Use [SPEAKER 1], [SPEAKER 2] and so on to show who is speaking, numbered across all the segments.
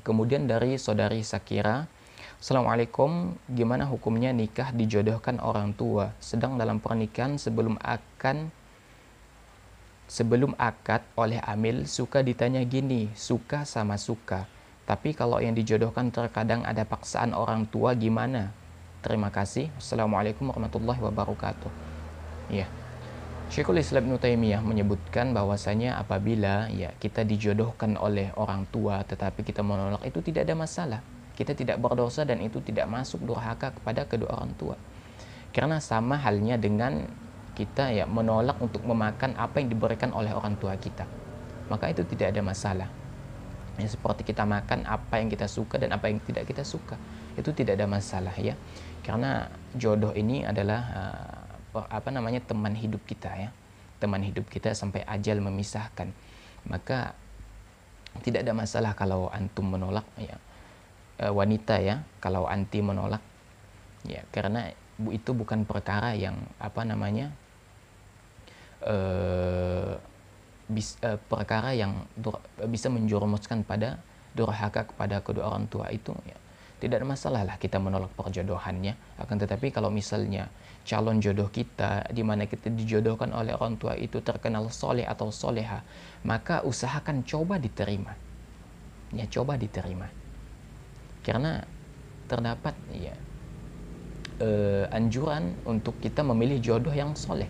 [SPEAKER 1] Kemudian dari saudari Sakira, Assalamualaikum, gimana hukumnya nikah dijodohkan orang tua? Sedang dalam pernikahan sebelum akan sebelum akad oleh Amil suka ditanya gini, suka sama suka. Tapi kalau yang dijodohkan terkadang ada paksaan orang tua gimana? Terima kasih. Assalamualaikum warahmatullahi wabarakatuh. Ya. Yeah. Syekhul Islam Taymiyah menyebutkan bahwasanya apabila ya kita dijodohkan oleh orang tua tetapi kita menolak itu tidak ada masalah. Kita tidak berdosa dan itu tidak masuk durhaka kepada kedua orang tua. Karena sama halnya dengan kita ya menolak untuk memakan apa yang diberikan oleh orang tua kita. Maka itu tidak ada masalah. Ya, seperti kita makan apa yang kita suka dan apa yang tidak kita suka. Itu tidak ada masalah ya. Karena jodoh ini adalah uh, Oh, apa namanya teman hidup kita ya teman hidup kita sampai ajal memisahkan maka tidak ada masalah kalau antum menolak ya eh, wanita ya kalau anti menolak ya karena itu bukan perkara yang apa namanya e, bis, e, perkara yang dur, bisa menjurumuskan pada durhaka kepada kedua orang tua itu ya, tidak ada masalah lah kita menolak perjodohannya. Akan tetapi kalau misalnya calon jodoh kita, di mana kita dijodohkan oleh orang tua itu terkenal soleh atau soleha, maka usahakan coba diterima. Ya, coba diterima. Karena terdapat ya eh, anjuran untuk kita memilih jodoh yang soleh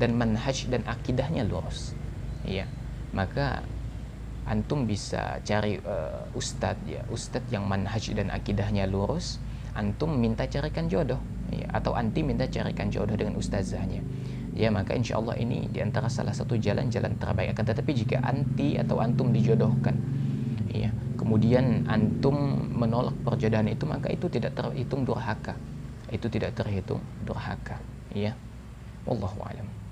[SPEAKER 1] dan manhaj dan akidahnya lurus. Ya, maka antum bisa cari uh, ustadz ya ustadz yang manhaj dan akidahnya lurus antum minta carikan jodoh ya, atau anti minta carikan jodoh dengan ustazahnya ya maka insya Allah ini diantara salah satu jalan-jalan terbaik akan tetapi jika anti atau antum dijodohkan ya kemudian antum menolak perjodohan itu maka itu tidak terhitung durhaka itu tidak terhitung durhaka ya wallahu alam